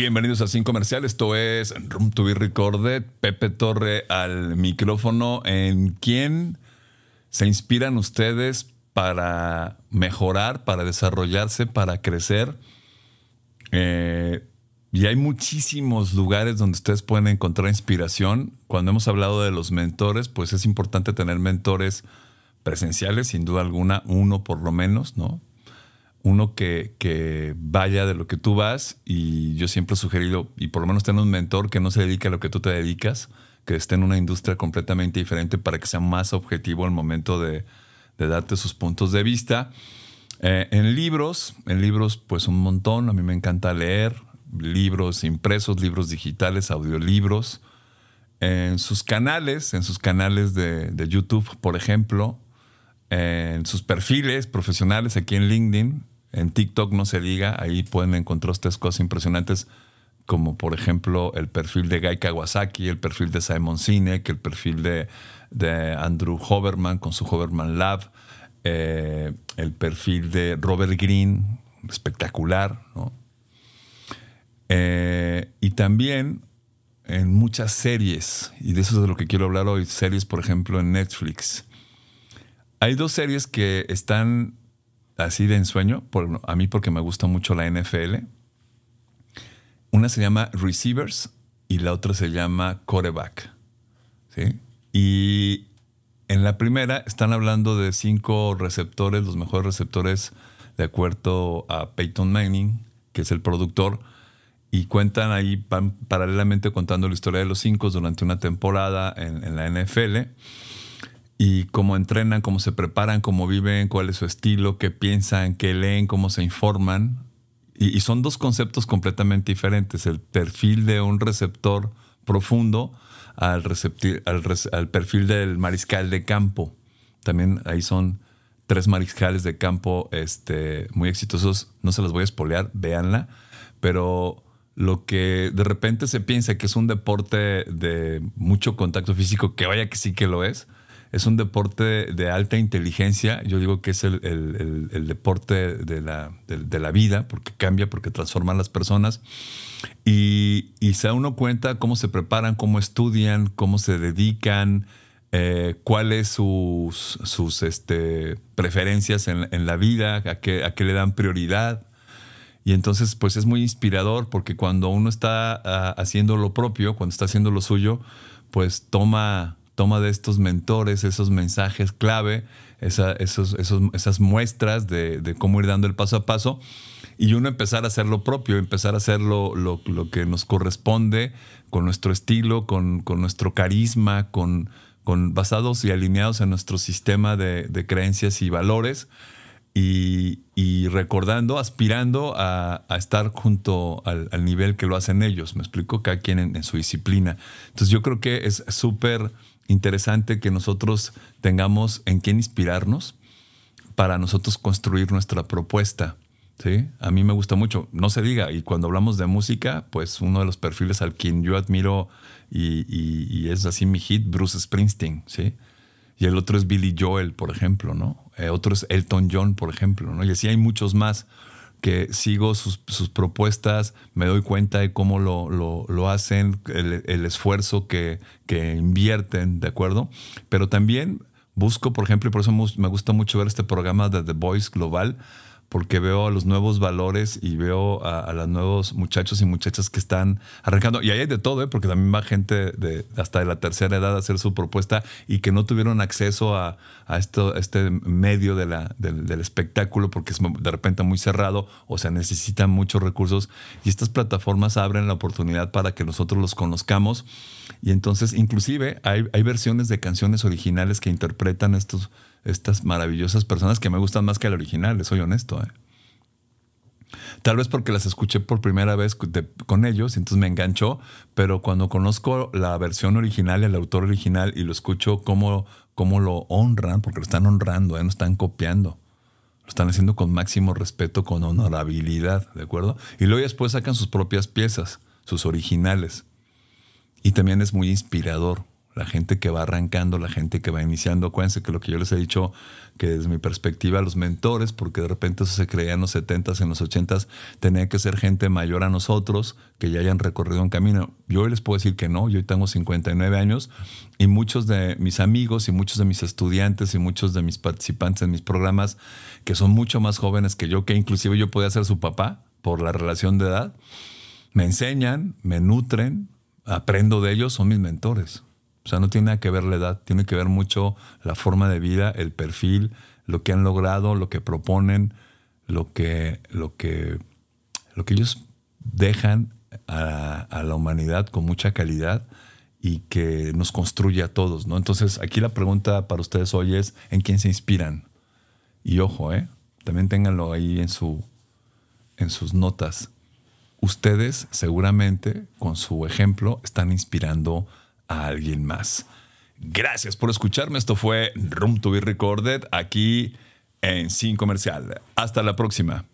Bienvenidos a Sin Comercial, esto es Room to be Recorded, Pepe Torre al micrófono. ¿En quién se inspiran ustedes para mejorar, para desarrollarse, para crecer? Eh, y hay muchísimos lugares donde ustedes pueden encontrar inspiración. Cuando hemos hablado de los mentores, pues es importante tener mentores presenciales, sin duda alguna, uno por lo menos, ¿no? uno que, vaya de lo que tú vas y yo siempre he sugerido, y por lo menos tener un mentor que no se dedique a lo que tú te dedicas, que esté en una industria completamente diferente para que sea más objetivo al momento de, darte sus puntos de vista. Eh, en libros, en libros pues un montón, a mí me encanta leer libros impresos, libros digitales, audiolibros. En sus canales, en sus canales de, de YouTube, por ejemplo, en sus perfiles profesionales aquí en LinkedIn. En TikTok no se diga, ahí pueden encontrar estas cosas impresionantes, como por ejemplo el perfil de Guy Kawasaki, el perfil de Simon Sinek, el perfil de, Andrew Hoverman con su Hoverman Lab, eh, el perfil de Robert Green, espectacular, ¿no? Eh, y también en muchas series, y de eso es de lo que quiero hablar hoy, series por ejemplo en Netflix. Hay dos series que están así de ensueño, a mí porque me gusta mucho la NFL. Una se llama Receivers y la otra se llama Coreback. ¿sí? Y en la primera están hablando de cinco receptores, los mejores receptores de acuerdo a Peyton Manning, que es el productor, y cuentan ahí paralelamente contando la historia de los cinco durante una temporada en la NFL y cómo entrenan, cómo se preparan, cómo viven, cuál es su estilo, qué piensan, qué leen, cómo se informan. Y, son dos conceptos completamente diferentes, el perfil de un receptor profundo al, al perfil del mariscal de campo. También ahí son tres mariscales de campo este, muy exitosos. No se los voy a espolear, véanla. Pero lo que de repente se piensa que es un deporte de mucho contacto físico, que vaya que sí que lo es, es un deporte de alta inteligencia. Yo digo que es el, deporte de la, de, la, vida, porque cambia, porque transforma a las personas. Y, y, se da uno cuenta cómo se preparan, cómo estudian, cómo se dedican, eh, cuáles sus, sus este, preferencias en, la vida, a qué, a qué le dan prioridad. Y entonces, pues es muy inspirador porque cuando uno está ah, haciendo lo propio, cuando está haciendo lo suyo, pues toma toma de estos mentores, esos mensajes clave, esas muestras de, cómo ir dando el paso a paso y uno empezar a hacer lo propio, empezar a hacer lo, que nos corresponde con nuestro estilo, con, nuestro carisma, con, basados y alineados en nuestro sistema de, de creencias y valores y, recordando, aspirando a, estar junto al, nivel que lo hacen ellos. Me explico, cada quien en, su disciplina. Entonces yo creo que es súper interesante que nosotros tengamos en quién inspirarnos para nosotros construir nuestra propuesta. ¿sí? A mí me gusta mucho, no se diga, y cuando hablamos de música, pues uno de los perfiles al quien yo admiro y, es así mi hit, Bruce Springsteen, ¿sí? y el otro es Billy Joel, por ejemplo, ¿no? Eh, otros Elton John, por ejemplo, ¿no? Y así hay muchos más que sigo sus, propuestas, me doy cuenta de cómo lo, lo, hacen, el, esfuerzo que, que, invierten, ¿de acuerdo? Pero también busco, por ejemplo, y por eso me gusta mucho ver este programa de The Voice Global, porque veo a los nuevos valores y veo a, los nuevos muchachos y muchachas que están arrancando. Y ahí hay de todo, ¿eh? porque también va gente hasta de la tercera edad a hacer su propuesta y que no tuvieron acceso a, esto, este medio de del espectáculo porque es de repente muy cerrado o sea, necesitan muchos recursos. Y estas plataformas abren la oportunidad para que nosotros los conozcamos. Y entonces, inclusive, hay, hay versiones de canciones originales que interpretan estos estas maravillosas personas que me gustan más que el original, soy honesto. ¿eh? Tal vez porque las escuché por primera vez con ellos, entonces me enganchó, pero cuando conozco la versión original, el autor original, y lo escucho cómo, lo honran, porque lo están honrando, ¿eh? no están copiando. Lo están haciendo con máximo respeto, con honorabilidad, ¿de acuerdo? Y luego después sacan sus propias piezas, sus originales. Y también es muy inspirador la gente que va arrancando, la gente que va iniciando. Acuérdense que lo que yo les he dicho, que desde mi perspectiva, los mentores, porque de repente eso se creía en los 70s, en los 80s, tenía que ser gente mayor a nosotros, que ya hayan recorrido un camino. Yo hoy les puedo decir que no, yo hoy tengo 59 años y muchos de mis amigos y muchos de mis estudiantes y muchos de mis participantes en mis programas, que son mucho más jóvenes que yo, que inclusive yo podía ser su papá por la relación de edad, me enseñan, me nutren, aprendo de ellos, son mis mentores. O sea, no tiene nada que ver la edad, tiene que ver mucho la forma de vida, el perfil, lo que han logrado, lo que proponen, lo que, lo que, lo que ellos dejan a, la humanidad con mucha calidad y que nos construye a todos, ¿no? Entonces, aquí la pregunta para ustedes hoy es, ¿en quién se inspiran? Y ojo, ¿eh? También ténganlo ahí en, su, en sus notas. Ustedes seguramente, con su ejemplo, están inspirando a a alguien más. Gracias por escucharme. Esto fue Room to be Recorded aquí en Sin Comercial. Hasta la próxima.